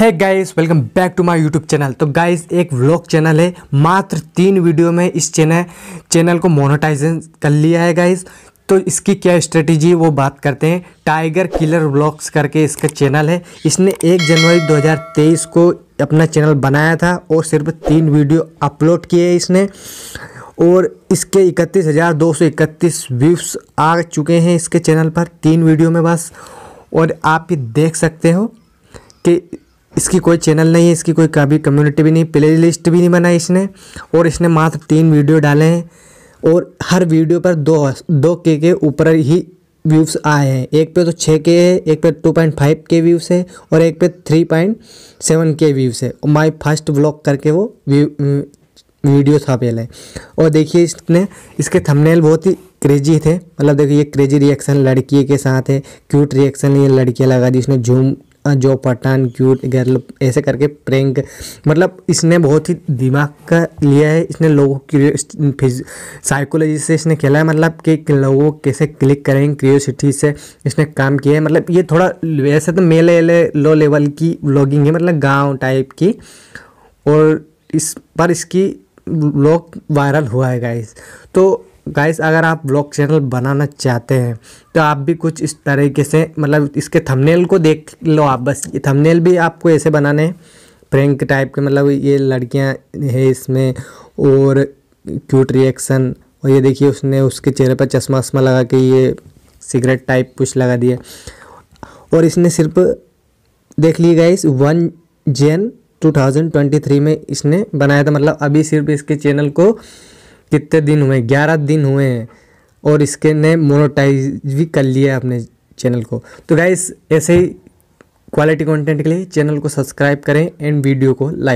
है guys welcome back to my YouTube channel तो guys एक व्लॉग चैनल है मात्र तीन वीडियो में इस चैनल चैनल को मोनोटाइज कर लिया है गाइस तो इसकी क्या स्ट्रेटेजी वो बात करते हैं टाइगर किलर व्लॉग्स करके इसका चैनल है इसने एक जनवरी 2023 को अपना चैनल बनाया था और सिर्फ तीन वीडियो अपलोड किए इसने और इसके इकतीस हज़ार दो सौ इकतीस व्यूज़ आ चुके हैं इसके चैनल पर तीन वीडियो में बस और आप ये देख सकते हो कि इसकी कोई चैनल नहीं है इसकी कोई कभी कम्युनिटी भी नहीं प्ले लिस्ट भी नहीं बनाई इसने और इसने मात्र तीन वीडियो डाले हैं और हर वीडियो पर दो दो के के ऊपर ही व्यूज़ आए हैं एक पे तो छः के है एक पे two point five K views है और एक पे three point seven K views है और माई फर्स्ट ब्लॉग करके वो वीडियो mm, था पहले और देखिए इसने इसके थंबनेल बहुत ही क्रेजी थे मतलब देखिए ये क्रेजी रिएक्शन लड़की के साथ है क्यूट रिएक्शन ये लड़कियाँ लगा दी इसने झूम जो पठान क्यूट गर्ल ऐसे करके प्रैंक मतलब इसने बहुत ही दिमाग का लिया है इसने लोगों की साइकोलॉजी से इसने खेला है मतलब कि लोगों कैसे क्लिक करेंगे क्रियोसिटी से इसने काम किया है मतलब ये थोड़ा वैसे तो मेले लो लेवल की ब्लॉगिंग है मतलब गांव टाइप की और इस पर इसकी ब्लॉग वायरल हुआ है गाइस तो गाइस अगर आप ब्लॉग चैनल बनाना चाहते हैं तो आप भी कुछ इस तरीके से मतलब इसके थंबनेल को देख लो आप बस ये थंबनेल भी आपको ऐसे बनाने हैं प्रैंक टाइप के मतलब ये लड़कियां है इसमें और क्यूट रिएक्शन और ये देखिए उसने उसके चेहरे पर चश्मा वस्मा लगा के ये सिगरेट टाइप कुछ लगा दिया और इसने सिर्फ देख ली गाइस वन जेन 2023 में इसने बनाया था मतलब अभी सिर्फ इसके चैनल को कितने दिन हुए ग्यारह दिन हुए हैं और इसके ने मोनोटाइज भी कर लिया है अपने चैनल को तो गाइस ऐसे ही क्वालिटी कंटेंट के लिए चैनल को सब्सक्राइब करें एंड वीडियो को लाइक